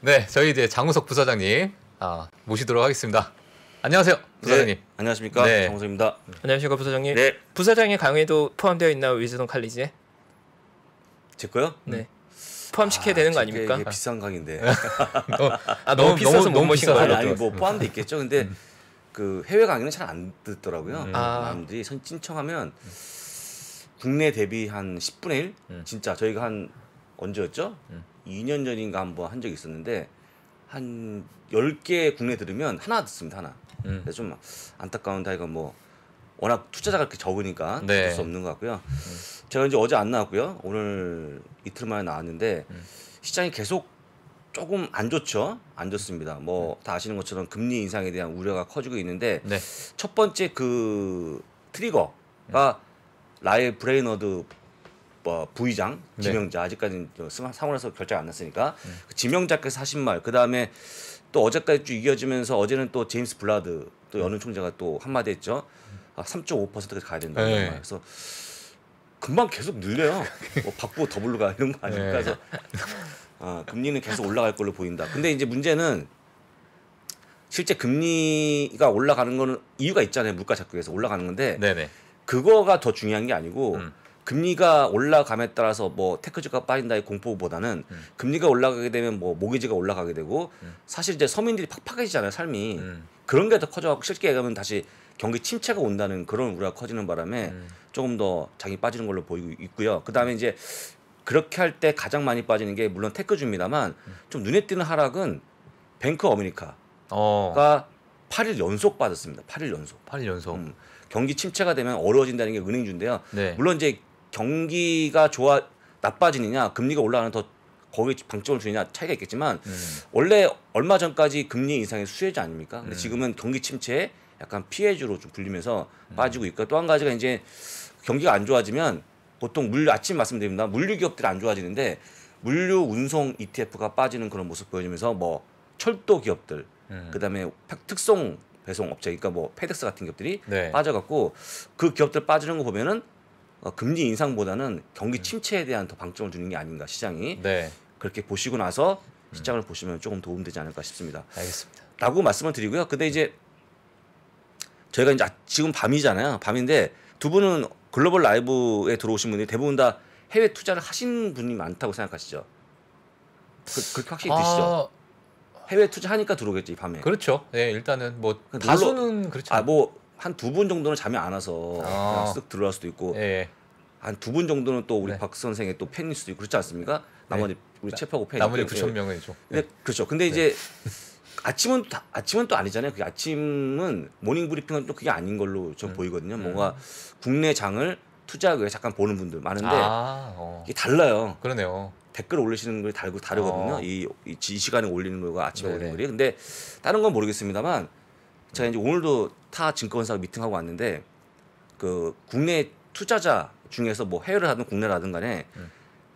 네, 저희 이제 장우석 부사장님 아, 모시도록 하겠습니다. 안녕하세요, 네, 부사장님. 네, 안녕하십니까, 네. 장우석입니다. 안녕하십니까, 부사장님. 네. 부사장의 강의도 포함되어 있나 위즈덤 칼리지에? 제 거요? 네. 포함시켜야 아, 되는 거 아닙니까? 이게 비싼 강인데. 어, 아, 너무, 너무 비싸서 너무, 못 모신 거예요. 아니, 뭐 포함돼 있겠죠. 근데 음. 그 해외 강의는 잘 안 듣더라고요. 음. 아. 사람들이선 신청하면 국내 대비 한 10분의 1? 음. 진짜 저희가 한 언제였죠? 음. 2년 전인가 한번 한 적이 있었는데 한 10개 국내 들으면 하나 듣습니다. 하나. 음. 그래서 좀 안타까운데 이거 뭐 워낙 투자자가 그렇게 적으니까 네. 어쩔 수 없는 것 같고요. 음. 제가 이제 어제 안 나왔고요. 오늘 이틀 만에 나왔는데 음. 시장이 계속 조금 안 좋죠. 안 좋습니다. 뭐다 네. 아시는 것처럼 금리 인상에 대한 우려가 커지고 있는데 네. 첫 번째 그 트리거가 음. 라이 브레이너드 뭐 부의장 네. 지명자 네. 아직까지는 상원에서 결정 안 났으니까 네. 그 지명자께서 하신 말 그다음에 또 어제까지 쭉 이어지면서 어제는 또 제임스 블라드 또 연은 음. 총재가 또 한마디 했죠 아, 3.5%까지 퍼 가야 된다 네. 말. 그래서 금방 계속 늘려요 뭐 바꾸고 더블로가 이런 거아닐까 네. 그래서 아, 금리는 계속 올라갈 걸로 보인다 근데 이제 문제는 실제 금리가 올라가는 거는 이유가 있잖아요 물가 잡기 위해서 올라가는 건데 네네. 그거가 더 중요한 게 아니고 음. 금리가 올라감에 따라서 뭐 테크주가 빠진다의 공포보다는 음. 금리가 올라가게 되면 뭐 모기지가 올라가게 되고 음. 사실 이제 서민들이 팍팍해지잖아요 삶이 음. 그런 게 더 커져갖고 실게 가면 다시 경기 침체가 온다는 그런 우려가 커지는 바람에 음. 조금 더 장이 빠지는 걸로 보이고 있고요. 그 다음에 이제 그렇게 할 때 가장 많이 빠지는 게 물론 테크주입니다만 음. 좀 눈에 띄는 하락은 뱅크 어메리카가 어. 8일 연속 빠졌습니다. 8일 연속. 8일 연속. 음, 경기 침체가 되면 어려워진다는 게 은행주인데요. 네. 물론 이제 경기가 좋아 나빠지느냐 금리가 올라가는 더 거기에 방점을 주느냐 차이가 있겠지만 음. 원래 얼마 전까지 금리 인상의 수혜자 아닙니까? 근데 네. 지금은 경기 침체 약간 피해주로 좀 불리면서 네. 빠지고 있고 또 한 가지가 이제 경기가 안 좋아지면 보통 물 아침 말씀드립니다. 물류 기업들이 안 좋아지는데 물류 운송 ETF가 빠지는 그런 모습 보여지면서 뭐 철도 기업들 음. 그다음에 특송 배송 업체 그러니까 뭐 페덱스 같은 기업들이 네. 빠져갖고 그 기업들 빠지는 거 보면은 어, 금리 인상보다는 경기 음. 침체에 대한 더 방점을 주는 게 아닌가 시장이 네. 그렇게 보시고 나서 음. 시장을 음. 보시면 조금 도움되지 않을까 싶습니다. 알겠습니다. 라고 말씀을 드리고요. 근데 이제 저희가 이제 아, 지금 밤이잖아요. 밤인데 두 분은 글로벌 라이브에 들어오신 분이 대부분 다 해외 투자를 하신 분이 많다고 생각하시죠? 그, 그렇게 확실히 아... 드시죠? 해외 투자하니까 들어오겠지 밤에. 그렇죠. 예, 네, 일단은 뭐 다수는 그렇죠. 아뭐 한두분 정도는 잠이 안 와서 아. 쓱 들어갈 수도 있고 예. 예. 한두 분 정도는 또 우리 네. 박 선생의 또 팬일 수도 있고 그렇지 않습니까? 네. 나머지 네. 우리 체파고 팬 나머지 9천 명이죠. 네. 네. 그렇죠. 근데 네. 이제 아침은 다, 아침은 또 아니잖아요. 그 아침은 모닝 브리핑은 또 그게 아닌 걸로 좀 음. 보이거든요. 음. 뭔가 국내 장을 투자하고 잠깐 보는 분들 많은데 아, 어. 이게 달라요. 그러네요. 댓글 올리시는 걸 달고 다르거든요. 어. 이, 이, 시간에 올리는 거가 아침에 네네. 올리는 네. 거리. 근데 다른 건 모르겠습니다만 제가 이제 오늘도 타 증권사와 미팅하고 왔는데 그 국내 투자자 중에서 뭐 해외를 하든 국내라든 간에 네.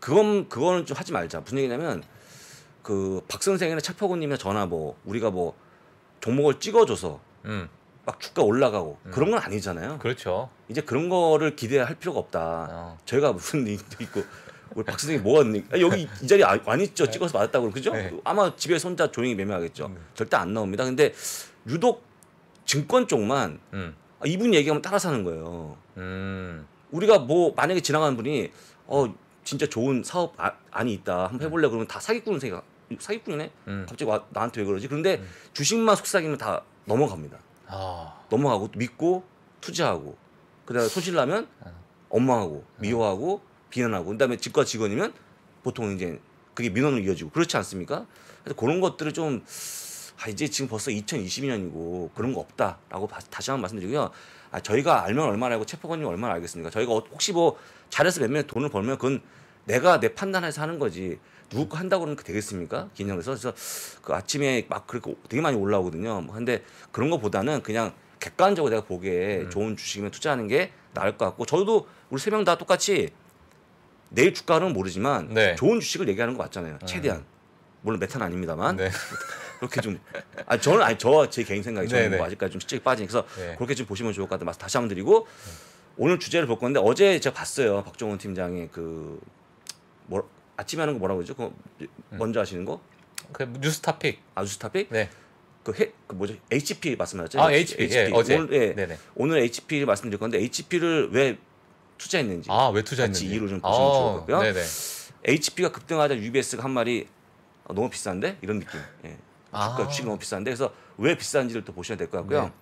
그건 그거는 좀 하지 말자. 무슨 얘기냐면 그박 선생이나 차표고님이나 저나 뭐 우리가 뭐 종목을 찍어줘서 음. 막 주가 올라가고 음. 그런 건 아니잖아요. 그렇죠. 이제 그런 거를 기대할 필요가 없다. 어. 저희가 무슨 일도 있고 우리 박선생이 뭐가 여기 이 자리 아, 안 있죠 네. 찍어서 받았다고 그죠? 러 네. 아마 집에 손자 조용히 매매하겠죠. 음. 절대 안 나옵니다. 근데 유독 증권 쪽만 음. 아, 이분 얘기하면 따라 사는 거예요. 음. 우리가 뭐 만약에 지나가는 분이 어 진짜 좋은 사업 아, 안이 있다 한번 음. 해볼래 그러면 다 사기꾼 생각 사기꾼이네 음. 갑자기 와, 나한테 왜 그러지 그런데 음. 주식만 속삭이면 다 넘어갑니다 아. 넘어가고 믿고 투자하고 그다음에 손실 나면 아. 엄마하고 아. 미워하고 비난하고 그다음에 집과 직원이면 보통 이제 그게 민원으로 이어지고 그렇지 않습니까? 그래서 그런 것들을 좀 아, 이제 지금 벌써 2022년이고 그런 거 없다라고 다시 한번 말씀드리고요. 아, 저희가 알면 얼마나 알고 체포권이 얼마나 알겠습니까? 저희가 어, 혹시 뭐 잘해서 몇명 돈을 벌면 그건 내가 내 판단해서 하는 거지 누구 한다고 그러면 되겠습니까? 긴장돼서 그래서 그 아침에 막 그렇게 되게 많이 올라오거든요. 뭐 근데 그런 거보다는 그냥 객관적으로 내가 보기에 음. 좋은 주식이면 투자하는 게 나을 것 같고 저도 우리 세 명 다 똑같이 내일 주가는 모르지만 네. 좋은 주식을 얘기하는 거 맞잖아요. 음. 최대한 음. 물론 메타는 아닙니다만 네. 그렇게 좀아 저는 아니 저 제 개인 생각이 저는 뭐 아직까지 좀 실적이 빠지니 까서 네. 그렇게 좀 보시면 좋을 것 같아요. 다시 한번 드리고 오늘 주제를 볼 건데 어제 제가 봤어요 박종원 팀장의 그뭐 아침에 하는 거 뭐라고 그러죠? 그 먼저 하시는 거? 그 뉴스타픽. 아 뉴스타픽? 네. 그, 해, 그 뭐죠? HP 말씀하셨죠? 아 HP, HP. 예, 어제. 오늘, 예. 네네. 오늘 HP 말씀드릴 건데 HP를 왜 투자했는지. 아왜 투자했는지. 같이 이유를 좀 보시면 아, 좋을 것 같고요. 어, 네네. HP가 급등하자 UBS가 한 말이 아, 어, 너무 비싼데 이런 느낌. 예. 주가 아. 주식 너무 비싼데 그래서 왜 비싼지를 또 보셔야 될것 같고요. 네.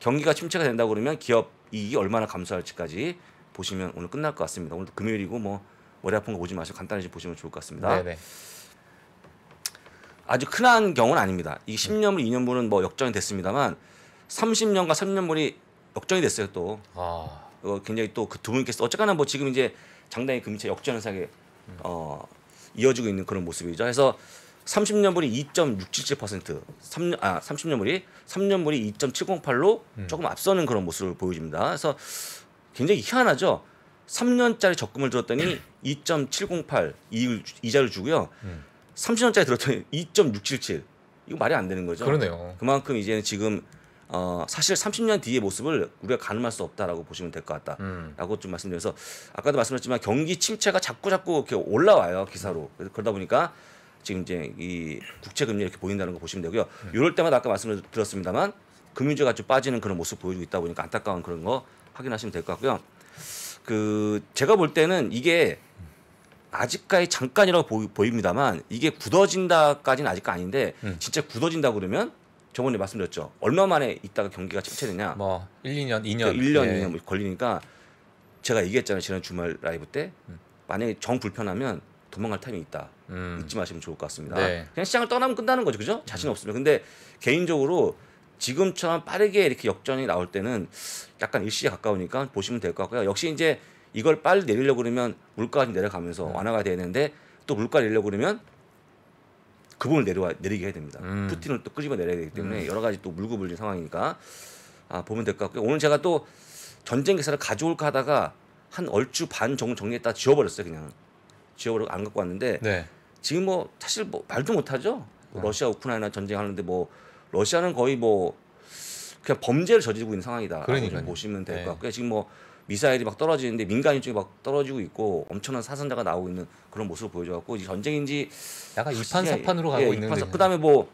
경기가 침체가 된다 그러면 기업 이익이 얼마나 감소할지까지 보시면 오늘 끝날 것 같습니다. 오늘 금요일이고 뭐 머리 아픈 거 보지 마시고 간단히 좀 보시면 좋을 것 같습니다. 네네. 아주 큰한 경우는 아닙니다. 이 10년물, 2년물은 뭐 역전이 됐습니다만 30년과 3년물이 역전이 됐어요 또. 아. 어, 굉장히 또 그 두 분께서 어쨌거나 뭐 지금 이제 장단의 금체 역전 현상에 어, 이어지고 있는 그런 모습이죠. 그래서 30년물이 2.677%, 3년 아 30년물이 3년물이 2.708로 음. 조금 앞서는 그런 모습을 보여줍니다. 그래서 굉장히 희한하죠. 3년짜리 적금을 들었더니 2.708 이자를 주고요. 음. 30년짜리 들었더니 2.677. 이거 말이 안 되는 거죠. 그러네요. 그만큼 이제는 지금 어, 사실 30년 뒤의 모습을 우리가 가늠할 수 없다라고 보시면 될 것 같다라고 음. 좀 말씀드려서 아까도 말씀드렸지만 경기 침체가 자꾸 자꾸 이렇게 올라와요 기사로 그러다 보니까 지금 이제 이 국채 금리 이렇게 보인다는 거 보시면 되고요. 이럴 네. 때마다 아까 말씀을 드렸습니다만 금융주가 좀 빠지는 그런 모습 보여주고 있다 보니까 안타까운 그런 거 확인하시면 될 것 같고요. 그 제가 볼 때는 이게 아직까지 잠깐이라고 보, 입니다만 이게 굳어진다까지는 아직 아닌데 음. 진짜 굳어진다 그러면 저번에 말씀드렸죠. 얼마 만에 있다가 경기가 침체되냐? 뭐 1, 2년, 2년, 1년, 예. 2년 뭐 걸리니까 제가 얘기했잖아요. 지난 주말 라이브 때 음. 만약에 정 불편하면 도망갈 타이밍이 있다. 음. 잊지 마시면 좋을 것 같습니다. 네. 그냥 시장을 떠나면 끝나는 거죠, 그죠? 자신 음. 없으면. 근데 개인적으로 지금처럼 빠르게 이렇게 역전이 나올 때는 약간 일시에 가까우니까 보시면 될 것 같고요. 역시 이제 이걸 빨리 내리려고 그러면 물가 가 내려가면서 네. 완화가 되는데 또 물가 를내려고 그러면 그 부분을 내려와 내리게 해야 됩니다. 음. 푸틴을 또 끄집어 내려야 되기 때문에 음. 여러 가지 또 물고불린 상황이니까 아, 보면 될 것 같고요. 오늘 제가 또 전쟁 기사를 가져올까 하다가 한 얼추 반 정도 정리했다 지워버렸어요 그냥 지워버리고 안 갖고 왔는데 네. 지금 뭐 사실 뭐 말도 못하죠. 네. 러시아 우크라이나 전쟁하는데 뭐 러시아는 거의 뭐 그냥 범죄를 저지르고 있는 상황이다. 그러니까 보시면 될것 네. 같고요. 지금 뭐 미사일이 막 떨어지는데 민간인 쪽이 막 떨어지고 있고 엄청난 사상자가 나오고 있는 그런 모습을 보여줘갖고 이 전쟁인지 약간 아, 이판사판으로 가고 예, 있는 거 그다음에 뭐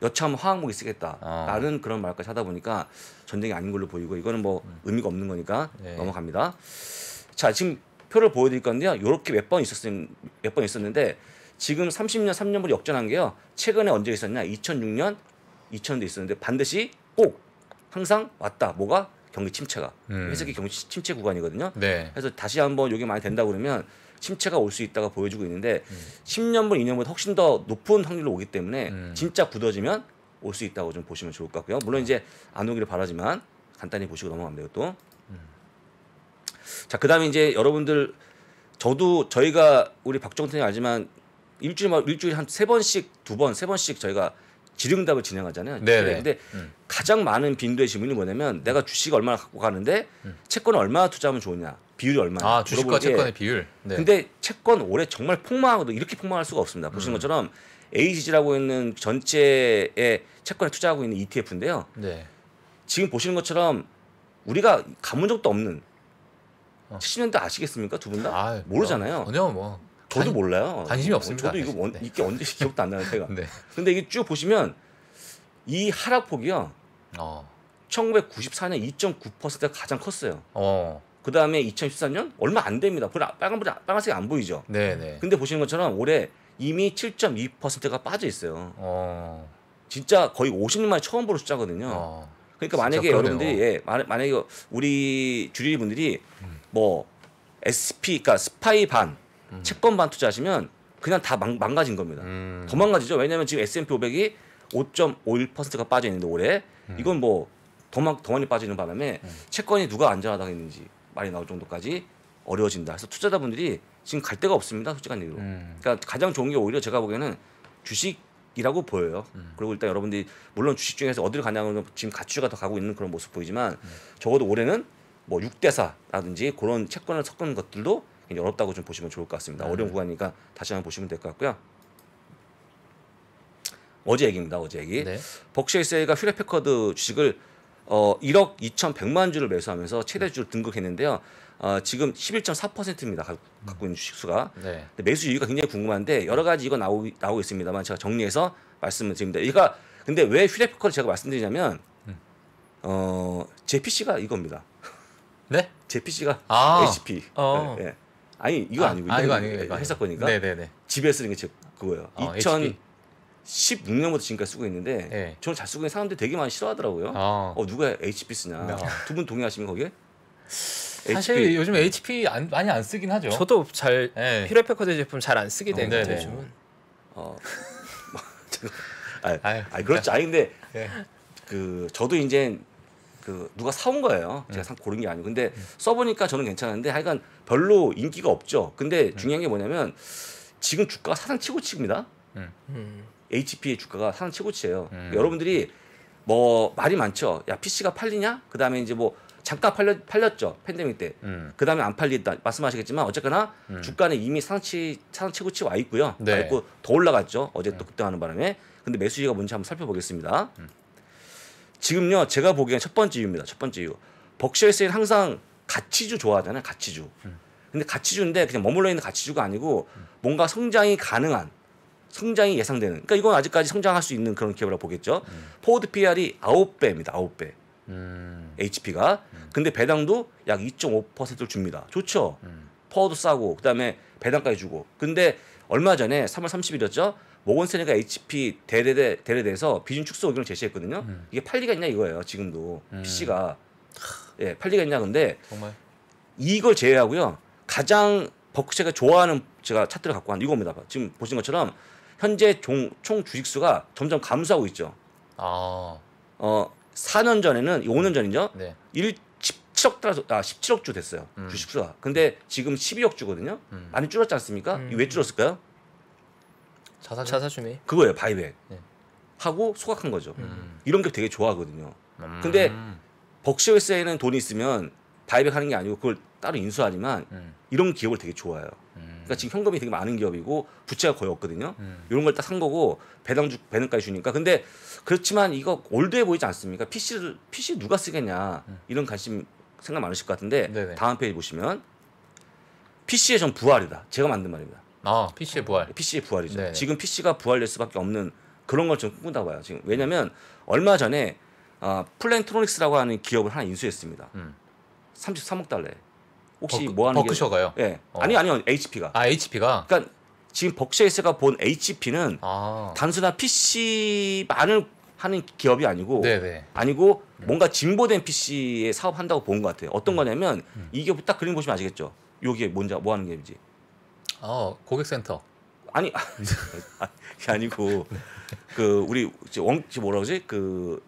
여차하면 화학무기 쓰겠다라는 아. 그런 말까지 하다 보니까 전쟁이 아닌 걸로 보이고 이거는 뭐 음. 의미가 없는 거니까 네. 넘어갑니다. 자 지금 표를 보여드릴 건데요. 이렇게 몇 번 있었 몇번 있었는데 지금 30년 3년으로 역전한 게요. 최근에 언제 있었냐? 2006년 2000년도 있었는데 반드시 꼭 항상 왔다. 뭐가 경기 침체가 음. 회색이 경기 침체 구간이거든요. 네. 그래서 다시 한번 여게 많이 된다 그러면 침체가 올 수 있다가 보여주고 있는데 음. 10년 분2년분다 훨씬 더 높은 확률로 오기 때문에 음. 진짜 굳어지면 올 수 있다고 좀 보시면 좋을 것 같고요. 물론 음. 이제 안 오기를 바라지만 간단히 보시고 넘어갑니다. 또. 자, 그다음에 이제 여러분들 저도 저희가 우리 박정태님 알지만 일주일만 일주일 한 세 번씩 두 번, 세 번씩 저희가 질의응답을 진행하잖아요. 네. 네. 네 근데 음. 가장 많은 빈도의 질문이 뭐냐면 음. 내가 주식 얼마나 갖고 가는데 음. 채권을 얼마나 투자하면 좋으냐, 비율이 얼마나아 주식과 채권의 비율. 네. 근데 채권 올해 정말 폭망하고도 이렇게 폭망할 수가 없습니다. 보시는 음. 것처럼 AGG라고 있는 전체의 채권에 투자하고 있는 ETF인데요. 네. 지금 보시는 것처럼 우리가 가본 적도 없는 70년대 어. 아시겠습니까 두 분 다? 아, 모르잖아요. 어, 전혀 뭐. 저도 관, 몰라요. 관심이 없습니다. 저도 이거 원, 네. 이게 언제 기억도 안 나는 제가. 네. 근데 이게 쭉 보시면 이 하락폭이요. 어. 1994년 2.9%가 가장 컸어요. 어. 그 다음에 2013년 얼마 안 됩니다. 아, 빨간 불 빨간색이 안 보이죠. 네네. 네. 근데 보시는 것처럼 올해 이미 7.2%가 빠져 있어요. 어. 진짜 거의 50년 만에 처음 보는 숫자거든요. 어. 그러니까 만약에 그러네요. 여러분들이 예, 만약에 우리 주리 분들이 음. 뭐 SP 그러니까 스파이 반, 음. 채권 반 투자하시면 그냥 다 망, 가진 겁니다. 음. 더 망가지죠. 왜냐하면 지금 S&P 500이 5.51%가 빠져 있는데 올해 음. 이건 뭐 더 많이 빠지는 바람에 음. 채권이 누가 안전하다는지 고했 말이 나올 정도까지 어려워진다. 그래서 투자자분들이 지금 갈 데가 없습니다. 솔직한 얘기로. 음. 그러니까 가장 좋은 게 오히려 제가 보기에는 주식 이라고 보여요. 음. 그리고 일단 여러분들이 물론 주식 중에서 어디를 가냐는 지금 가치가 더 가고 있는 그런 모습 보이지만 음. 적어도 올해는 뭐육대사라든지 그런 채권을 섞은 것들도 굉장히 어렵다고 좀 보시면 좋을 것 같습니다. 네. 어려운 구간이니까 다시 한번 보시면 될 것 같고요. 어제 얘기입니다. 어제 얘기. 네. 버크셔에세이가 휴레패커드 주식을 어 1억 2,100만 주를 매수하면서 최대 주를 등극했는데요. 어, 지금 11.4%입니다. 가, 갖고 있는 주식수가. 네. 매수 이유가 굉장히 궁금한데 여러 가지 이거 나오, 나오고 있습니다만 제가 정리해서 말씀을 드립니다. 이가 근데 왜 휴레패커를 제가 말씀드리냐면 음. 어, 제 p c 가 이겁니다. 네? 제 PC가 아. HP. 어. 네, 네. 아니 이거 아, 니고 아, 이거 아니고 이거 회사 거니까. 네네네. 네, 네. 집에 쓰는 게제 그거예요. 어, 2 0 16년부터 지금까지 쓰고 있는데 네. 저는 잘 쓰고 있는 사람들이 되게 많이 싫어하더라고요. 어, 어 누가 HP 쓰냐. 어. 네. 두분 동의하시면 거기에? 사실 HP. 요즘 HP 안, 많이 안 쓰긴 하죠. 저도 잘 예. 어, 네. 히로 패커드 제품 잘 안 쓰게 된 어, 같아요. 요즘은. 어. 아, 아 그렇지 아닌데 네. 그 저도 이제 그 누가 사온 거예요. 제가 네. 상 고른 게 아니고. 근데 네. 써보니까 저는 괜찮은데 하여간 별로 인기가 없죠. 근데 네. 중요한 게 뭐냐면 지금 주가가 사상 최고치입니다. 음. HP의 주가가 사상 최고치예요. 그 여러분들이 뭐 말이 많죠. 야 PC가 팔리냐? 그 다음에 이제 뭐 잠깐 팔렸, 팔렸죠 팬데믹 때. 음. 그 다음에 안팔리다 말씀하시겠지만 어쨌거나 음. 주가는 이미 상치 상 최고치 와 있고요. 네. 있고 더 올라갔죠 어제 또 급등하는 바람에. 근데 매수지가 뭔지 한번 살펴보겠습니다. 음. 지금요 제가 보기엔 첫 번째 이유입니다. 첫 번째 이유. 벅셔 에세일 항상 가치주 좋아하잖아요. 가치주. 근데 가치주인데 그냥 머물러 있는 가치주가 아니고 뭔가 성장이 가능한 성장이 예상되는. 그러니까 이건 아직까지 성장할 수 있는 그런 기업이라고 보겠죠. 음. 포드 PR이 9배입니다. 9배. 음. HP가. 음. 근데 배당도 약 2.5%를 줍니다. 좋죠. 음. 파워도 싸고 그다음에 배당까지 주고. 근데 얼마 전에 3월 30일이었죠. 모건스탠리가 HP 대대대 대대대에서 비중 축소 의견을 제시했거든요. 음. 이게 팔리가 있냐 이거예요. 지금도 음. PC가 예 팔리가 있냐 근데 정말. 이걸 제외하고요 가장 버크체가 좋아하는 제가 차트를 갖고 한 이겁니다. 지금 보신 것처럼 현재 종, 총 주식수가 점점 감소하고 있죠. 아. 어 4년 전에는 5년 전이죠. 네. 1 17억 달러, 아 17억 주 됐어요 음. 주식수가. 근데 지금 12억 주거든요. 음. 많이 줄었지 않습니까? 음. 왜 줄었을까요? 자사주. 자사주매. 그거예요 바이백. 네. 하고 소각한 거죠. 음. 이런 게 되게 좋아하거든요. 음. 근데 벅시월세에는 돈이 있으면 바이백 하는 게 아니고 그걸 따로 인수하지만 음. 이런 기업을 되게 좋아해요. 음. 그러니까 지금 현금이 되게 많은 기업이고 부채가 거의 없거든요. 음. 이런 걸 딱 산 거고 배당 주 배당까지 주니까 근데 그렇지만 이거 올드해 보이지 않습니까? PC를 PC 누가 쓰겠냐 음. 이런 관심 생각 많으실 것 같은데 네네. 다음 페이지 보시면 PC의 전 부활이다. 제가 만든 말입니다. 아, PC의 부활. PC의 부활이죠. 네네. 지금 PC가 부활될 수밖에 없는 그런 걸 좀 꿈꾼다 봐요. 지금 왜냐면 얼마 전에 어, 아, 플랜트로닉스라고 하는 기업을 하나 인수했습니다. 음. 33억 달러에. 혹시 버크, 뭐 하는 버크셔가요? 게? 예. 어. 아니 아니요. HP가. 아, HP가. 그러니까 지금 벅셔에서가 본 HP는 아. 단순한 PC만을 하는 기업이 아니고 네네. 네. 아니고 음. 뭔가 진보된 PC에 사업한다고 본 것 같아요. 어떤 음. 거냐면 음. 이게딱 그림 보시면 아시겠죠. 요게 뭔지 뭐 하는 게임지 어 고객센터. 아니 아니고 그 우리 원 뭐라 그러지 그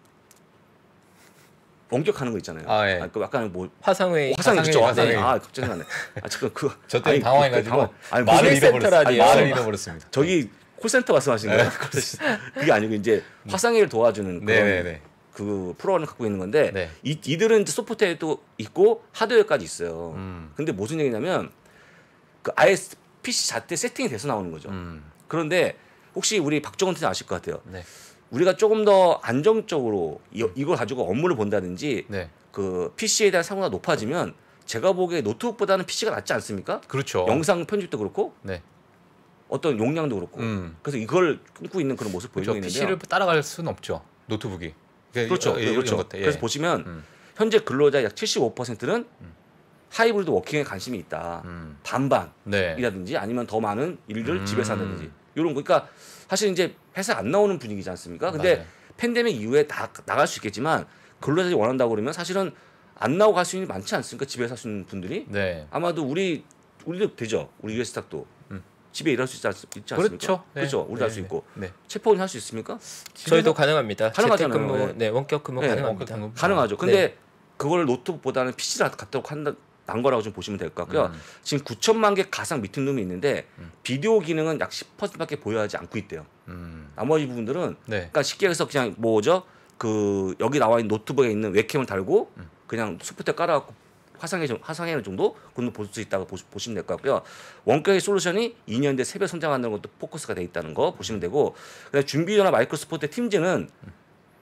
원격하는 거 있잖아요. 아, 예. 아, 그 약간 뭐 화상회의 어, 화상회의 그죠? 아, 네. 화상회의. 아, 갑자기 나네. 아, 잠깐 그 저때 당황해 가지고 그 아니, 말을 잃어버렸어요. 말을 잃어버렸습니다. 저기 콜센터 말씀하신 거예요? 네. 그게 아니고 이제 화상회의를 도와주는 그런 네네네. 네, 그 프로그램을 갖고 있는 건데 네. 이, 이들은 이제 소프트웨어도 있고 하드웨어까지 있어요. 음. 근데 무슨 얘기냐면 그 아예 PC 자체 세팅이 돼서 나오는 거죠. 음. 그런데 혹시 우리 박정원 팀 아실 것 같아요. 네. 우리가 조금 더 안정적으로 이, 이걸 가지고 업무를 본다든지 네. 그 PC에 대한 사고가 높아지면 제가 보기에 노트북보다는 PC가 낫지 않습니까? 그렇죠. 영상 편집도 그렇고 네. 어떤 용량도 그렇고 음. 그래서 이걸 끊고 있는 그런 모습 보이고 그렇죠. 있는데요. PC를 따라갈 수는 없죠. 노트북이 그러니까 그렇죠. 예, 그렇죠. 예, 그래서 보시면 음. 현재 근로자 약 75%는 음. 하이브리드 워킹에 관심이 있다. 음. 반반이라든지 네. 아니면 더 많은 일을 음. 집에서 한다든지 이런 거. 그러니까 사실 이제 회사 안 나오는 분위기지 않습니까? 근데 맞아요. 팬데믹 이후에 다 나갈 수 있겠지만 근로자들이 원한다고 그러면 사실은 안 나오고 갈 수 있는 게 많지 않습니까? 집에서 할 수 있는 분들이 네. 아마도 우리 우리도 되죠. 우리 유에스탁도 음. 집에 일할 수 있지, 않, 습니까 그렇죠. 네. 그렇죠. 우리도 네. 할수 네. 있고 네. 체포는 할수 있습니까? 저희도 가능합니다. 가능하잖아요. 근무, 네. 원격 근무 가능합니다. 가능하죠. 근데 그걸 노트북보다는 PC를 갖다고 한다 난 거라고 좀 보시면 될 것 같고요. 음. 지금 9천만 개 가상 미팅룸이 있는데 음. 비디오 기능은 약 10%밖에 보유하지 않고 있대요. 음. 나머지 부분들은 네. 그러니까 쉽게 해서 그냥 뭐죠? 그 여기 나와 있는 노트북에 있는 웹캠을 달고 음. 그냥 소프트에 깔아갖고 화상해 화상해 정도 그건 볼수 있다고 보시면 될 것 같고요. 원격의 솔루션이 2년 뒤에 세배 성장하는 것도 포커스가 돼 있다는 거 보시면 되고 그다음 에 준비 전화 마이크로소프트 팀즈는 음.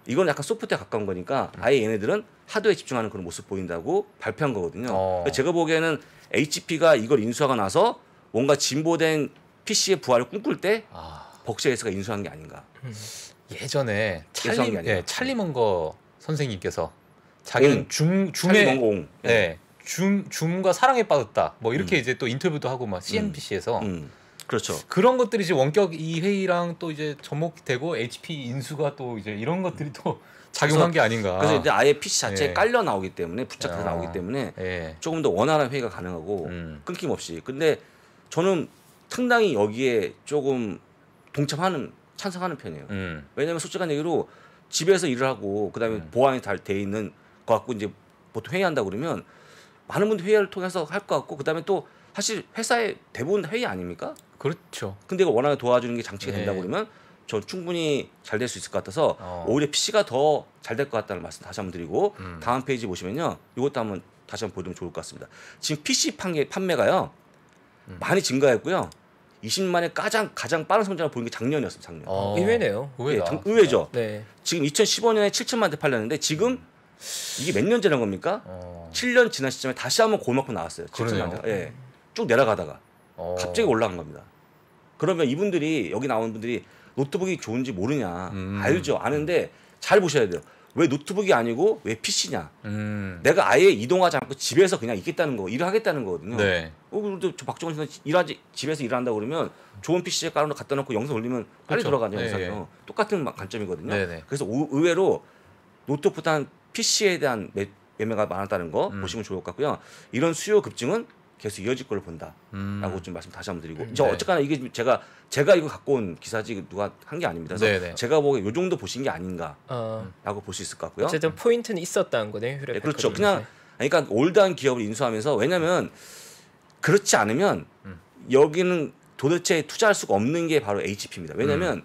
이건 약간 소프트에 가까운 거니까 음. 아예 얘네들은 하드에 집중하는 그런 모습 보인다고 발표한 거거든요. 어. 그러니까 제가 보기에는 HP가 이걸 인수하고 나서 뭔가 진보된 PC의 부활을 꿈꿀 때 아. 벅세에서가 인수한 게 아닌가. 음. 예전에 찰리 예, 찰리 먼거 네. 선생님께서 자기는 응. 줌 줌에 예. 네, 중, 줌과 사랑에 빠졌다. 뭐 이렇게 음. 이제 또 인터뷰도 하고 막 CNBC에서 음. 그렇죠. 그런 것들이 이제 원격 이 회의랑 또 이제 접목되고 HP 인수가 또 이제 이런 것들이 또 작용한 게 아닌가. 그래서 이제 아예 PC 자체에 예. 깔려 나오기 때문에 붙잡혀 아, 나오기 때문에 예. 조금 더 원활한 회의가 가능하고 음. 끊김없이. 근데 저는 상당히 여기에 조금 동참하는 찬성하는 편이에요. 음. 왜냐하면 솔직한 얘기로 집에서 일을 하고 그다음에 음. 보안이 잘 돼 있는 것 같고 이제 보통 회의한다 그러면 많은 분들 회의를 통해서 할 것 같고 그다음에 또 사실 회사의 대부분 회의 아닙니까? 그렇죠. 근데 가 워낙에 도와주는 게 장치가 된다고 네. 그러면 저 충분히 잘 될 수 있을 것 같아서 어. 오히려 PC가 더 잘 될 것 같다는 말씀 다시 한번 드리고 음. 다음 페이지 보시면요. 이것도 한번 다시 한번 보여드리면 좋을 것 같습니다. 지금 PC 판매, 판매가요. 음. 많이 증가했고요. 2 0만에 가장 가장 빠른 성장을 보인 게 작년이었습니다. 작년. 어. 어 의외네요. 의외다. 네, 의외죠. 네. 지금 2015년에 7천만 대 팔렸는데 지금 음. 이게 몇년 지난 겁니까? 어. 7년 지난 시점에 다시 한번 고맙고 나왔어요. 7천만 대. 예. 쭉 내려가다가. 어. 갑자기 올라간 겁니다. 그러면 이분들이 여기 나오는 분들이 노트북이 좋은지 모르냐 음. 알죠 아는데 잘 보셔야 돼요. 왜 노트북이 아니고 왜 PC냐? 음. 내가 아예 이동하지 않고 집에서 그냥 있겠다는 거, 일을 하겠다는 거거든요. 네. 어, 그래도 저 박정원 씨는 일하지 집에서 일한다 그러면 좋은 PC에 깔아놓고 갖다 놓고 영상 올리면 빨리 그렇죠. 들어가죠 영상이 네, 네. 똑같은 관점이거든요. 네, 네, 그래서 오, 의외로 노트북보다는 PC에 대한 매, 매매가 많았다는 거 음. 보시면 좋을 것 같고요. 이런 수요 급증은 계속 이어질 걸로 본다라고 음. 좀 말씀 다시 한번 드리고 음, 저 네. 어쨌거나 이게 제가 제가 이거 갖고 온 기사지 누가 한 게 아닙니다. 그래서 네네. 네. 제가 보기요 정도 보신 게 아닌가라고 어. 볼수 있을 것 같고요. 어쨌든 포인트는 있었다는 거네요. 네, 그렇죠. 그냥 그러니까 올드한 기업을 인수하면서 왜냐하면 그렇지 않으면 음. 여기는 도대체 투자할 수가 없는 게 바로 HP입니다. 왜냐하면 음.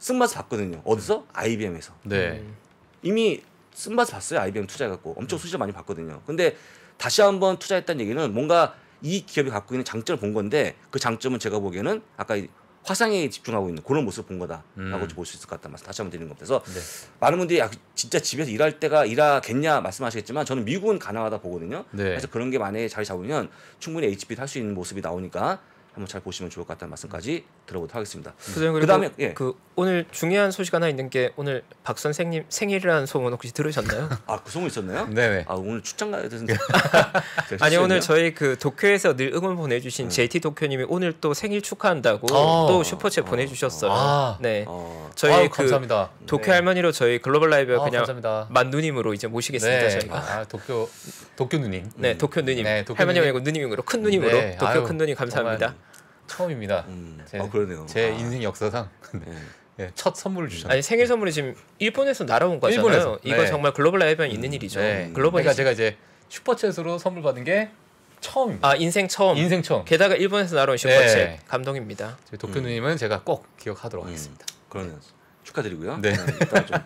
쓴맛을 봤거든요. 어디서? IBM에서. 네. 음. 이미 쓴맛을 봤어요. IBM 투자해갖고 엄청 음. 수익을 많이 봤거든요. 근데 다시 한번 투자했다는 얘기는 뭔가 이 기업이 갖고 있는 장점을 본 건데 그 장점은 제가 보기에는 아까 화상에 집중하고 있는 그런 모습을 본 거다라고 음. 볼수 있을 것같다 다시 한번 드리는 겁니다. 그래서 네. 많은 분들이 야, 아, 진짜 집에서 일할 때가 일하겠냐 말씀하시겠지만 저는 미국은 가능하다 보거든요. 네. 그래서 그런 게 만약에 자리 잡으면 충분히 h p 를할 수 있는 모습이 나오니까 한번 잘 보시면 좋을 것 같다는 말씀까지 음. 들어보도록 하겠습니다. 음. 그 다음에 예. 그 오늘 중요한 소식 하나 있는 게 오늘 박 선생님 생일이라는 소문 혹시 들으셨나요? 아 그 소문 있었나요? 네, 네. 아 오늘 출장 가야 되는데. 네. 아니 오늘 저희 그 도쿄에서 늘 응원 보내주신 네. 음. JT 도쿄님이 오늘 또 생일 축하한다고 아또 어. 슈퍼챗 아 보내주셨어요. 아 네. 어. 저희 아유, 그 감사합니다. 도쿄 네. 할머니로 저희 글로벌 라이브 아, 그냥 감사합니다. 만 누님으로 이제 모시겠습니다 네. 저희가. 아 도쿄 도쿄 누님. 네 도쿄 누님. 네, 할머니 말고 누님으로 큰 누님으로 네, 도쿄 아유, 큰 누님 감사합니다. 정말. 처음입니다. 음. 제, 어, 그러네요. 제 아. 인생 역사상. 네, 예, 첫 선물을 주셨 아니 생일 선물이 지금 일본에서 날아온 거잖아요. 일본에서. 이거 네. 정말 글로벌 라이브 있는 음. 일이죠. 네. 글로벌 그러니까 제가 이제 슈퍼챗으로 선물 받은 게처음아 인생 처음. 인생 처음. 게다가 일본에서 날아온 슈퍼챗 네. 감동입니다. 도쿄누님은 음. 제가 꼭 기억하도록 음. 하겠습니다. 그러네요. 축하드리고요. 네. 네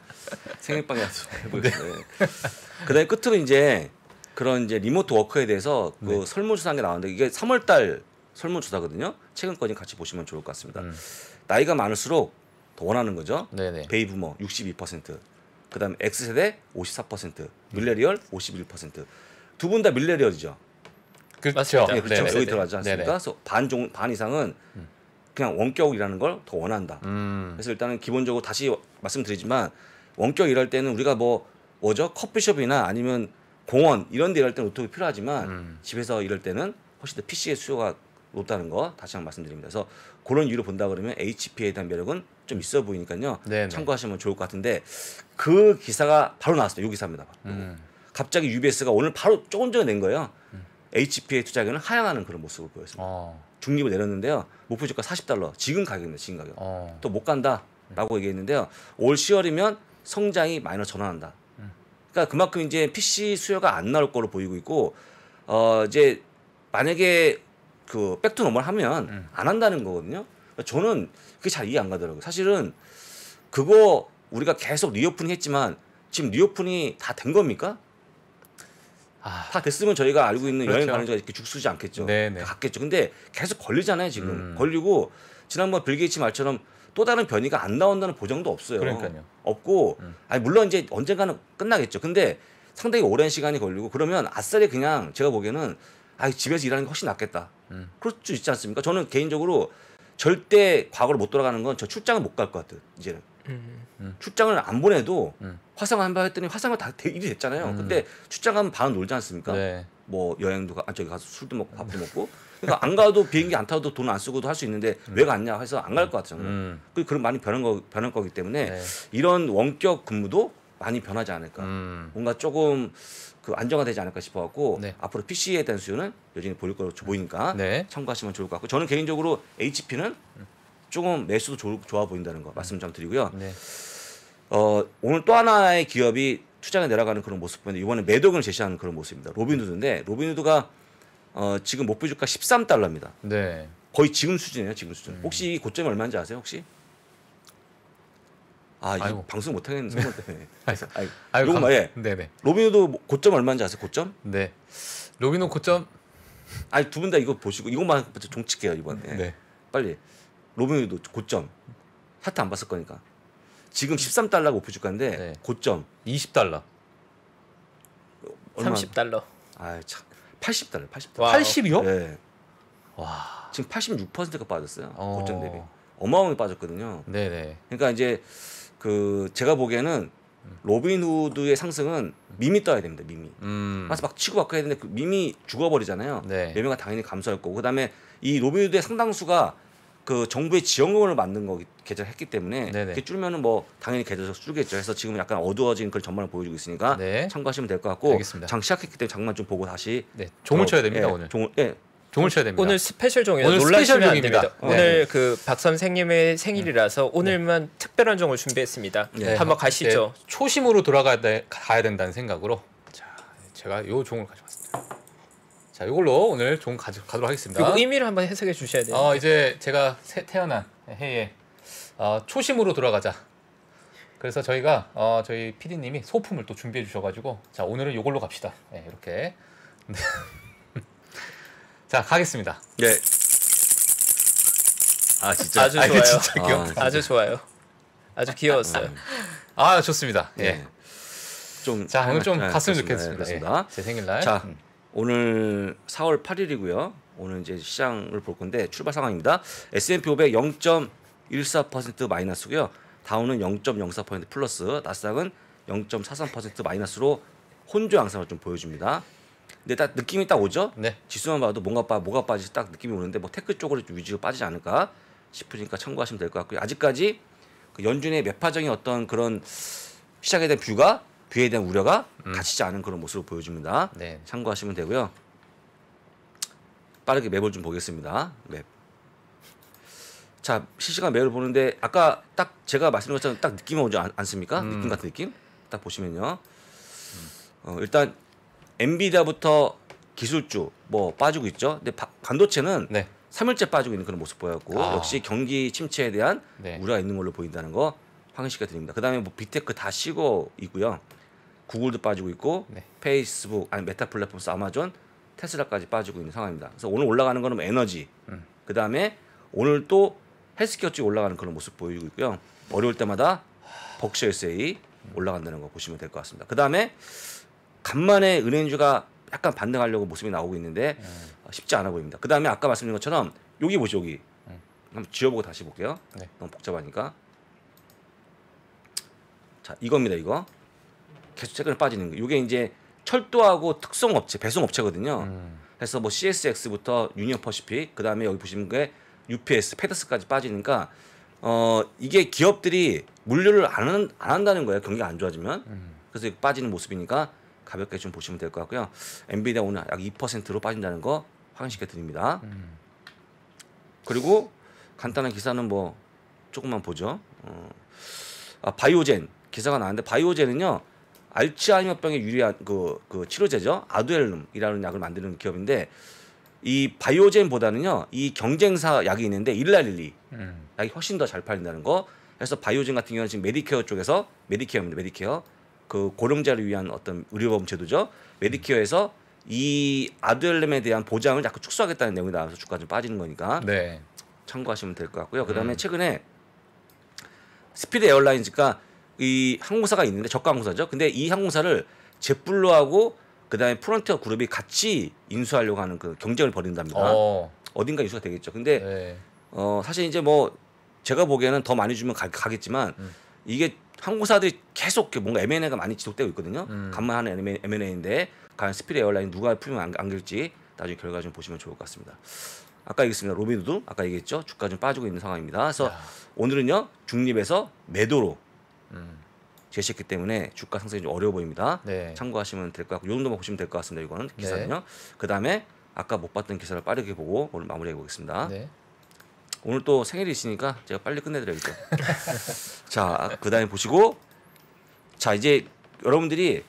생일빵이 아주 네. 해보겠습니다. 그다음에 끝으로 이제 그런 이제 리모트 워크에 대해서 그 설문조사한 게 나왔는데 이게 3월달 설문조사거든요. 최근 거진 같이 보시면 좋을 것 같습니다. 음. 나이가 많을수록 더 원하는 거죠. 네네. 베이부머 62%, 그다음 X세대 54%, 밀레리얼 51%. 두 분 다 밀레리얼이죠. 그렇죠. 네, 그렇죠. 네네. 여기 들어가지 않습니까? 반, 종, 반 이상은 음. 그냥 원격이라는 걸 더 원한다. 음. 그래서 일단은 기본적으로 다시 말씀드리지만 원격 일할 때는 우리가 뭐 뭐죠? 커피숍이나 아니면 공원 이런 데 일할 때는 노트북이 필요하지만 음. 집에서 일할 때는 훨씬 더 PC의 수요가 높다는 거 다시 한번 말씀드립니다. 그래서 그런 이유로 본다 그러면 HP에 대한 매력은 좀 있어 보이니까요. 네네. 네. 참고하시면 좋을 것 같은데 그 기사가 바로 나왔어요. 요 기사입니다. 음. 갑자기 UBS가 오늘 바로 조금 전에 낸 거예요. 음. HPA 투자 의견을 하향하는 그런 모습을 보였습니다. 어. 중립을 내렸는데요. 목표 주가 40달러. 지금 가격입니다. 지금 가격. 어. 또못 간다라고 얘기했는데요. 올 10월이면 성장이 마이너스 전환한다. 음. 그러니까 그만큼 이제 PC 수요가 안 나올 거로 보이고 있고 어 이제 만약에 그백투노멀 하면 음. 안 한다는 거거든요. 그러니까 저는 그게 잘 이해 안 가더라고요. 사실은 그거 우리가 계속 리오프닝 했지만 지금 리오프닝이 다 된 겁니까? 아, 다 됐으면 저희가 알고 있는 그렇죠. 여행 가는 자가 이렇게 죽쓰지 않겠죠. 네네. 네. 갔겠죠. 근데 계속 걸리잖아요, 지금. 음. 걸리고 지난번 빌 게이츠 말처럼 또 다른 변이가 안 나온다는 보장도 없어요. 그러니까요. 없고 음. 아니 물론 이제 언젠가는 끝나겠죠. 근데 상당히 오랜 시간이 걸리고 그러면 아싸리 그냥 제가 보기에는 아 집에서 일하는 게 훨씬 낫겠다. 음. 그럴 수 있지 않습니까? 저는 개인적으로 절대 과거로 못 돌아가는 건 저 출장을 못 갈 것 같아요. 이제는 음. 음. 출장을 안 보내도 음. 화상 한 번 했더니 화상을 다 일이 됐잖아요. 음. 근데 출장 가면 반은 놀지 않습니까? 네. 뭐 여행도 가, 아, 저기 가서 술도 먹고 밥도 먹고 그러니까 안 가도 비행기 안 타도 돈 안 쓰고도 할 수 있는데 음. 왜 갔냐 해서 안 갈 것 같아요. 음. 그 그런 많이 변한 거 변한 거기 때문에 네. 이런 원격 근무도 많이 변하지 않을까. 음. 뭔가 조금 그 안정화되지 않을까 싶어갖고 네. 앞으로 PC에 대한 수요는 여전히 보일 거로 보이니까 네. 참고하시면 좋을 것 같고 저는 개인적으로 HP는 조금 매수도 조, 좋아 보인다는 거 음. 말씀 좀 드리고요. 네. 어, 오늘 또 하나의 기업이 투자가 내려가는 그런 모습 보는데 이번에 매도금을 제시하는 그런 모습입니다. 로빈후드인데 로빈후드가 어, 지금 목표 주가 13달러입니다. 거의 지금 수준이에요, 지금 수준. 음. 혹시 이 고점이 얼마인지 아세요, 혹시? 아, 아이고. 방송 못 하겠는 선물 때문에. 아이 아이고, 감... 예. 네네. 로빈노도 뭐 고점 얼마인지 아세요? 고점? 네. 로비노 고점. 아니 두 분 다 이거 보시고 이것만 종칠게요 이번. 에 네. 빨리. 로빈노도 고점. 사태 안 봤을 거니까. 지금 13달러가 오프 주가인데 네. 고점. 20달러. 얼마? 30달러. 아 참. 80달러. 80달러. 80이요? 네. 와. 지금 86%가 빠졌어요. 어. 고점 대비. 어마어마하게 빠졌거든요. 네네. 그러니까 이제 그 제가 보기에는 로빈 후드의 상승은 밈이 떠야 됩니다. 밈이. 음. 그래서 막 치고 받고 야 되는데 그 미미 죽어버리잖아요. 네. 매매가 당연히 감소할 거고 그다음에 이 로빈 후드의 상당수가 그 정부의 지원금을 만든 거 계좌했기 때문에 이네게 네. 줄면은 뭐 당연히 계좌에서 줄겠죠. 그래서 지금 약간 어두워진 그런 전망을 보여주고 있으니까 네. 참고하시면 될 것 같고 알겠습니다. 장 시작했기 때문에 장만 좀 보고 다시 네. 종을 어, 쳐야 됩니다 예, 오늘. 종을 예. 종을 쳐야 됩니다. 오늘 스페셜 종이에요. 오늘 스페셜 종입니다. 네. 오늘 그박 선생님의 생일이라서 네. 오늘만 특별한 종을 준비했습니다. 네. 네. 한번 가시죠. 네. 초심으로 돌아가야 돼, 가야 된다는 생각으로 자, 제가 요 종을 가져왔습니다. 자, 이걸로 오늘 종 가져 가도록 하겠습니다. 의미를 한번 해석해 주셔야 돼요. 어, 이제 제가 새, 태어난 해에 어, 초심으로 돌아가자. 그래서 저희가 어, 저희 PD님이 소품을 또 준비해 주셔가지고 자 오늘은 이걸로 갑시다. 네, 이렇게. 네. 자 가겠습니다. 네. 아 진짜 아주 아, 좋아요. 진짜 귀 아, 주 좋아요. 아주 귀여웠어요. 아, 아 좋습니다. 네. 예. 네. 좀자 오늘 좀 아, 갔으면 좋겠습니다. 예. 제 생일날. 자 음. 오늘 4월 8일이고요. 오늘 이제 시장을 볼 건데 출발 상황입니다. S&P 500 0.14% 마이너스고요. 다우는 0.04% 플러스, 나스닥은 0.43% 마이너스로 혼조 양상을 좀 보여줍니다. 근데 딱 느낌이 딱 오죠. 네. 지수만 봐도 뭔가 빠 뭐가 빠지 딱 느낌이 오는데 뭐 테크 쪽으로 좀 위주로 빠지지 않을까 싶으니까 참고하시면 될 것 같고요. 아직까지 그 연준의 매파적인 어떤 그런 시작에 대한 뷰가 뷰에 대한 우려가 음. 갇히지 않은 그런 모습을 보여줍니다. 네. 참고하시면 되고요. 빠르게 맵을 좀 보겠습니다. 맵. 자 실시간 맵을 보는데 아까 딱 제가 말씀드렸던딱 느낌이 오지 않, 습니까 음. 느낌 같은 느낌? 딱 보시면요. 어, 일단 엔비디아부터 기술주 뭐 빠지고 있죠. 근데 바, 반도체는 네. 3일째 빠지고 있는 그런 모습 보였고 아. 역시 경기 침체에 대한 네. 우려가 있는 걸로 보인다는 거황인식켜 드립니다. 그다음에 뭐 빅테크 다 쉬고 있고요. 구글도 빠지고 있고 네. 페이스북 아니 메타 플랫폼스 아마존 테슬라까지 빠지고 있는 상황입니다. 그래서 오늘 올라가는 거는 에너지. 음. 그다음에 오늘 또 헬스케어 쪽 올라가는 그런 모습 보이고 있고요. 어려울 때마다 벅셔 에세이 올라간다는 거 보시면 될 것 같습니다. 그다음에 간만에 은행주가 약간 반등하려고 모습이 나오고 있는데 네. 어, 쉽지 않아 보입니다. 그 다음에 아까 말씀드린 것처럼 여기 보시죠 여기 네. 한번 지어보고 다시 볼게요. 네. 너무 복잡하니까 자 이겁니다 이거 계속 최근에 빠지는 거. 이게 이제 철도하고 특성 업체 배송 업체거든요. 음. 그래서 뭐 CSX부터 유니언 퍼시픽 그 다음에 여기 보시는 게 UPS, 페더스까지 빠지니까 어 이게 기업들이 물류를 안, 한, 안 한다는 거예요 경기가 안 좋아지면 음. 그래서 빠지는 모습이니까 가볍게 좀 보시면 될 것 같고요. 엔비디아 오늘 약 2%로 빠진다는 거 확인시켜 드립니다. 음. 그리고 간단한 기사는 뭐 조금만 보죠. 어, 아, 바이오젠 기사가 나왔는데 바이오젠은요 알츠하이머병에 유리한 그, 그 치료제죠 아두엘룸이라는 약을 만드는 기업인데 이 바이오젠보다는요 이 경쟁사 약이 있는데 일랄릴리 음. 약이 훨씬 더 잘 팔린다는 거. 그래서 바이오젠 같은 경우는 지금 메디케어 쪽에서 메디케어입니다 메디케어 그 고령자를 위한 어떤 의료보험 제도죠. 메디케어에서 이아들렘에 대한 보장을 자꾸 축소하겠다는 내용이 나와서 주가 좀 빠지는 거니까 네. 참고하시면 될 것 같고요. 그다음에 음. 최근에 스피드 에어라인즈가 이 항공사가 있는데 저가 항공사죠. 근데 이 항공사를 제블루하고 그다음에 프론티어 그룹이 같이 인수하려고 하는 그 경쟁을 벌인답니다. 어. 딘가 인수가 되겠죠. 근데 네. 어 사실 이제 뭐 제가 보기에는 더 많이 주면 가, 겠지만 음. 이게 항공사들이 계속 뭔가 M&A가 많이 지속되고 있거든요. 음. 간만에 하는 M&A인데 과연 스피드 에어라인 누가 품면 안길지 나중에 결과 좀 보시면 좋을 것 같습니다. 아까 얘기했습니다. 로비우드 아까 얘기했죠. 주가 좀 빠지고 있는 상황입니다. 그래서 야. 오늘은요 중립에서 매도로 음. 제시했기 때문에 주가 상승이 좀 어려워 보입니다. 네. 참고하시면 될 것 같고 요 정도만 보시면 될 것 같습니다. 이거는 네. 기사는요. 네. 그 다음에 아까 못 봤던 기사를 빠르게 보고 오늘 마무리해 보겠습니다. 네. 오늘 또 생일이시니까 제가 빨리 끝내드려야겠죠. 자, 그 다음에 보시고 자, 이제 여러분들이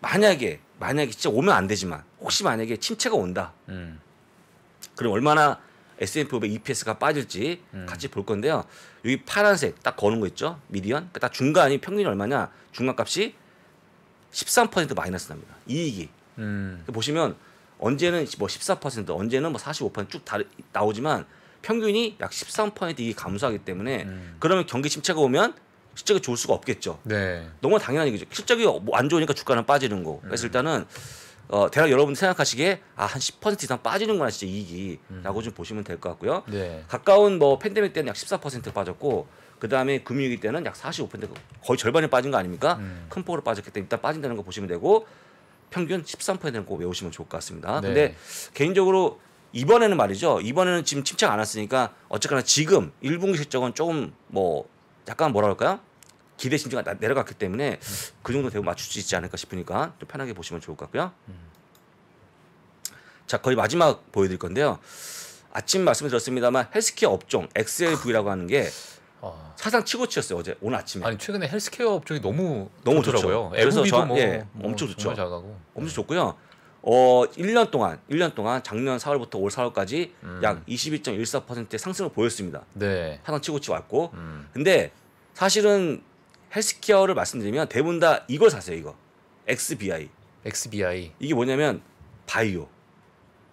만약에 만약에 진짜 오면 안 되지만 혹시 만약에 침체가 온다. 음. 그럼 얼마나 S&P 500 EPS가 빠질지 음. 같이 볼 건데요. 여기 파란색 딱 거는 거 있죠? 미디언. 그러니까 딱 중간이 평균이 얼마냐? 중간값이 13% 마이너스 납니다. 이익이. 음. 보시면 언제는 뭐 14%, 언제는 뭐 45%쭉 다 나오지만 평균이 약 13%이 감소하기 때문에 음. 그러면 경기 침체가 오면 실적이 좋을 수가 없겠죠. 네. 너무 당연한 얘기죠. 실적이 안 좋으니까 주가는 빠지는 거. 그래서 음. 일단은 어, 대략 여러분 생각하시기에 아한 10% 이상 빠지는구나 진짜 이익이라고 음. 좀 보시면 될 것 같고요. 네. 가까운 뭐 팬데믹 때는 약 14% 빠졌고 그 다음에 금융위기 때는 약 45% 거의 절반이 빠진 거 아닙니까? 음. 큰 폭으로 빠졌기 때문에 일단 빠진다는 거 보시면 되고 평균 13%는 꼭 외우시면 좋을 것 같습니다. 네. 근데 개인적으로 이번에는 말이죠. 이번에는 지금 침착 안 왔으니까 어쨌거나 지금 1분기 실적은 조금 뭐 약간 뭐라 할까요? 기대 심지가 내려갔기 때문에 그 정도 되고 맞출 수 있지 않을까 싶으니까 좀 편하게 보시면 좋을 것 같고요. 자 거의 마지막 보여드릴 건데요. 아침 말씀을 드렸습니다만 헬스케어 업종 XLV라고 하는 게 아. 사상 최고치였어요 어제 오늘 아침에. 아니 최근에 헬스케어 업종이 너무 너무 좋더라고요. 그래서 저, 뭐, 예, 뭐 엄청 좋죠. 정말 잘가고. 엄청 좋고요. 어 1년 동안 1년 동안 작년 4월부터 올 4월까지 음. 약 22.14%의 상승을 보였습니다. 네. 하단 치고 치고 왔고. 음. 근데 사실은 헬스케어를 말씀드리면 대부분 다 이걸 사세요, 이거. XBI. XBI. 이게 뭐냐면 바이오.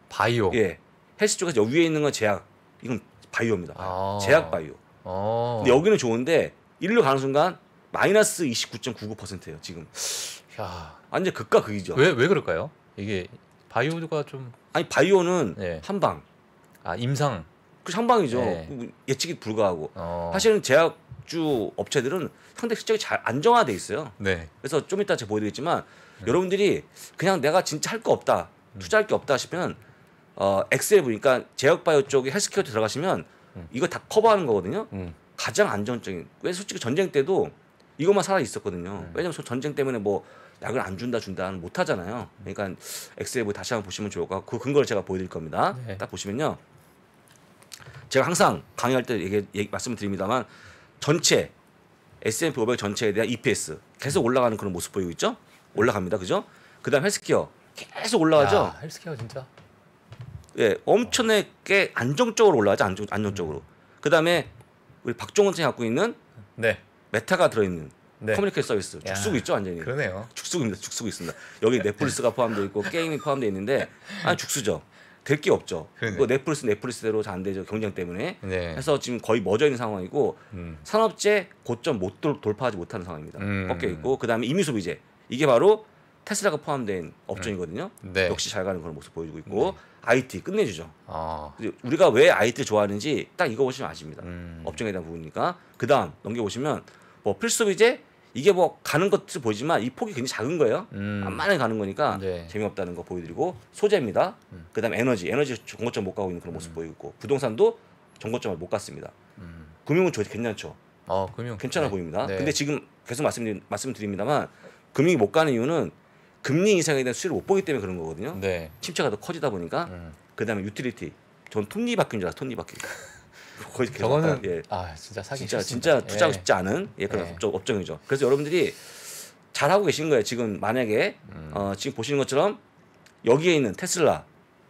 바이오. 예. 헬스 쪽에서 여기 에 있는 건 제약. 이건 바이오입니다. 아. 제약 바이오. 어. 근데 여기는 좋은데 일로 가는 순간 마이너스 29.99%예요, 지금. 야. 완전 극과 극이죠. 왜 왜 그럴까요? 이게 바이오가 좀 아니 바이오는 네. 한방 아 임상 그 한방이죠 네. 예측이 불가하고 어. 사실은 제약주 업체들은 상대 실적이 잘 안정화돼 있어요 네. 그래서 좀 이따 제가 보여드리겠지만 음. 여러분들이 그냥 내가 진짜 할 거 없다 음. 투자할 게 없다 하시면 어, 엑셀 보니까 제약 바이오 쪽에 헬스케어 들어가시면 음. 이거 다 커버하는 거거든요 음. 가장 안정적인 왜 솔직히 전쟁 때도 이것만 살아 있었거든요 음. 왜냐면 전쟁 때문에 뭐 약을 안 준다 준다는 못 하잖아요. 그러니까 엑스에이 뭐 다시 한번 보시면 좋을 것 같고 그 근거를 제가 보여드릴 겁니다. 네. 딱 보시면요. 제가 항상 강의할 때 얘기, 얘기 말씀을 드립니다만 전체 S&P 500 전체에 대한 EPS 계속 올라가는 그런 모습 보이고 있죠? 올라갑니다. 그죠? 그다음 헬스케어 계속 올라가죠? 야, 헬스케어 진짜. 예, 엄청나게 안정적으로 올라가죠. 안정, 안정적으로. 음. 그다음에 우리 박종원 선생 갖고 있는 네. 메타가 들어 있는 네. 커뮤니케이션 서비스 죽쓰고 있죠 완전히. 그러네요. 죽쓰고입니다. 죽쓰고 있습니다. 여기 넷플릭스가 포함되어 있고 게임이 포함되어 있는데 아 네. 죽쓰죠. 될 게 없죠. 그 넷플릭스 넷플릭스대로 잘 안 되죠 경쟁 때문에. 네. 해서 지금 거의 멎어 있는 상황이고 음. 산업재 고점 못 돌, 돌 파하지 못하는 상황입니다. 음. 꺾여 있고 그 다음에 임의소비재 이게 바로 테슬라가 포함된 업종이거든요. 음. 네. 역시 잘 가는 그런 모습 보여주고 있고 네. 음. IT 끝내주죠. 아. 우리가 왜 IT를 좋아하는지 딱 이거 보시면 아십니다. 음. 업종에 대한 부분이니까 그 다음 넘겨보시면 뭐필수비제 이게 뭐 가는 것을 보이지만 이 폭이 굉장히 작은 거예요. 음. 만만하게 가는 거니까 네. 재미없다는 거 보여드리고 소재입니다. 음. 그다음 에너지, 에 에너지 전고점 못 가고 있는 그런 모습 음. 보이고 있고 부동산도 전고점을 못 갔습니다. 음. 금융은 저 괜찮죠. 어, 금융 괜찮아 네. 보입니다. 네. 근데 지금 계속 말씀 드 말씀드립니다만 금융이 못 가는 이유는 금리 인상에 대한 수혜를 못 보기 때문에 그런 거거든요. 네. 침체가 더 커지다 보니까 음. 그다음에 유틸리티, 전 톱니 바뀐 줄 알았어. 톱니 바뀐. 거의 저거는 예. 아 진짜 사기 진짜 진짜 투자하고 예. 싶지 않은 예, 그런 예. 업종, 이죠 그래서 여러분들이 잘하고 계신 거예요. 지금 만약에 음. 어, 지금 보시는 것처럼 여기에 있는 테슬라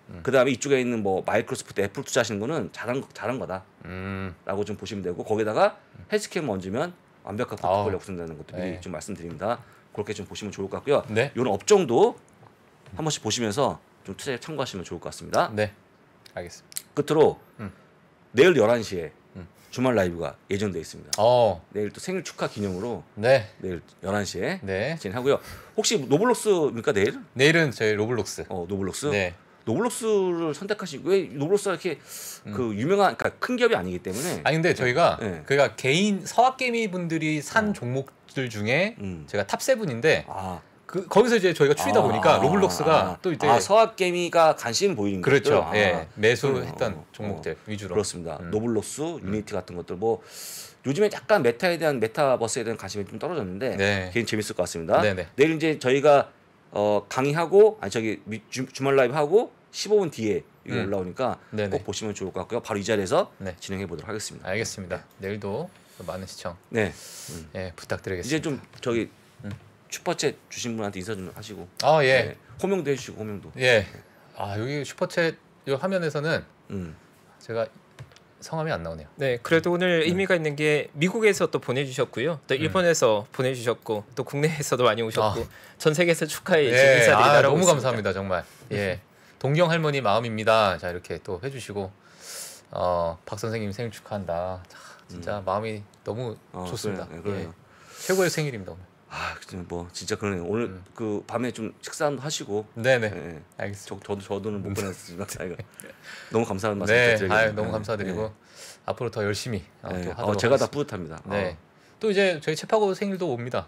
음. 그다음에 이쪽에 있는 뭐 마이크로소프트, 애플 투자하시는 거는 잘한 잘한 거다라고 음. 좀 보시면 되고 거기다가 헬스캠 얹으면 완벽한 포트폴리오 구성되는 것도 미리 네. 좀 말씀드립니다. 그렇게 좀 보시면 좋을 것 같고요. 네. 이런 업종도 한 번씩 보시면서 좀 투자에 참고하시면 좋을 것 같습니다. 네, 알겠습니다. 끝으로 음. 내일 11시에 음, 주말 라이브가 예정돼 있습니다. 어. 내일 또 생일 축하 기념으로 네. 내일 11시에 네. 진행하고요. 혹시 노블록스입니까 내일? 내일은 저희 로블록스. 어, 노블록스? 네. 노블록스를 선택하시고 왜 노블록스가 이렇게 음. 그 유명한 그러니까 큰 기업이 아니기 때문에 아니 근데 네. 저희가 네. 그러니까 개인 서학개미 분들이 산 어. 종목들 중에 음. 제가 탑 세븐인데 아. 그 거기서 이제 저희가 추리다 아. 보니까 로블록스가 아, 또 이제 아, 서학 게임이가 관심 보이는 그렇죠. 것들. 아. 예. 매수했던 어, 종목들 어, 위주로. 그렇습니다. 음. 로블록스, 음. 유니티 같은 것들 뭐 요즘에 약간 메타에 대한 메타버스에 대한 관심이 좀 떨어졌는데 네. 개인 재밌을 것 같습니다. 네네. 네. 내일 이제 저희가 어, 강의하고 아니 저기 주, 주말 라이브 하고 15분 뒤에 이거 음. 올라오니까 네네. 네. 꼭 보시면 좋을 것 같고요. 바로 이 자리에서 네. 진행해 보도록 하겠습니다. 알겠습니다. 내일도 많은 시청 네. 음. 예, 부탁드리겠습니다. 이제 좀 저기 슈퍼챗 주신 분한테 인사 좀 하시고. 아 예. 네. 호명도 해주시고 호명도. 예. 네. 아 여기 슈퍼챗 요 화면에서는 음. 제가 성함이 안 나오네요. 네, 그래도 음. 오늘 음. 의미가 있는 게 미국에서 또 보내주셨고요, 또 음. 일본에서 음. 보내주셨고, 또 국내에서도 많이 오셨고, 아. 전 세계에서 축하의 예. 네. 인사드리다 아, 너무 있습니다. 감사합니다, 정말. 예, 동경 할머니 마음입니다. 자 이렇게 또 해주시고, 어, 박 선생님 생일 축하한다. 자, 진짜 음. 마음이 너무 어, 좋습니다. 그래요, 네, 예. 최고의 생일입니다 오늘. 아, 근데 뭐 진짜 그러네요. 오늘 음. 그 밤에 좀 식사도 하시고. 네네. 네. 알겠습니다. 저, 저도 저도는 못 네. 보냈지만 제가 네. 너무 감사한 말씀 네, 드리고. 네, 너무 감사드리고 네. 앞으로 더 열심히 네. 또 하도록 어, 제가 하겠습니다. 다 뿌듯합니다. 네. 어. 어. 또 이제 저희 채파고 생일도 옵니다.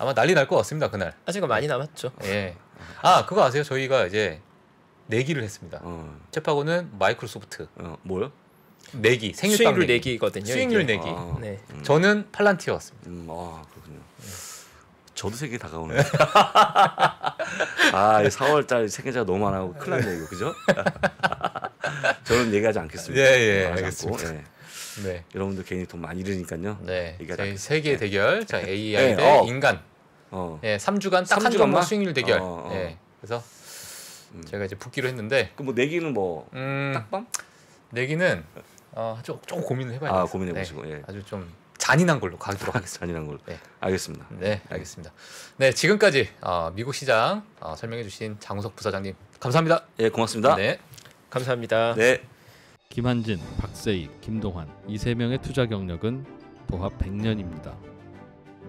아마 난리 날 것 같습니다 그날. 아직 많이 남았죠. 예. 아 그거 아세요? 저희가 이제 내기를 했습니다. 어. 채파고는 마이크로소프트. 어, 뭐요? 내기 생일빵 수익률 내기. 거든요 수익률 이게. 내기. 아, 네. 음. 저는 팔란티어였습니다. 음, 아 그렇군요. 네. 저도 세계 다가오네요. 아, 4월달 세계자 가 너무 많아고 큰일 났네 이거 그죠? 저는 얘기하지 않겠습니다. 예, 예, 알겠습니다. 않 예. 네. 여러분들 괜히 돈 많이 잃으니까요. 네. 세계 예. 대결, 자 AI 네. 예, 대 어. 인간. 어. 예, 3주간 딱한 종목 수익률 대결. 어, 어, 예. 그래서 음. 제가 이제 붙기로 했는데. 그럼 뭐 내기는 뭐 음, 딱밤? 내기는 어, 좀, 조금 고민을 해봐야 돼요. 아, 고민해 네, 보시고. 네. 예. 아주 좀 잔인한 걸로 가도록 하겠습니다. 잔인한 걸로. 네. 알겠습니다. 네, 네, 알겠습니다. 네, 지금까지 어, 미국 시장 어, 설명해주신 장우석 부사장님 감사합니다. 예, 네, 고맙습니다. 네, 감사합니다. 네. 김한진, 박세익, 김동환 이 세 명의 투자 경력은 도합 100년입니다.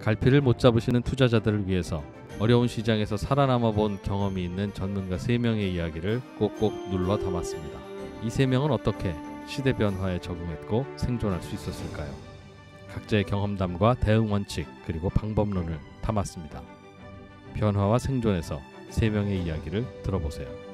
갈피를 못 잡으시는 투자자들을 위해서 어려운 시장에서 살아남아 본 경험이 있는 전문가 3명의 이야기를 꼭꼭 눌러 담았습니다. 이 3명은 어떻게 시대 변화에 적응했고 생존할 수 있었을까요? 각자의 경험담과 대응 원칙 그리고 방법론을 담았습니다. 변화와 생존에서 세 명의 이야기를 들어보세요.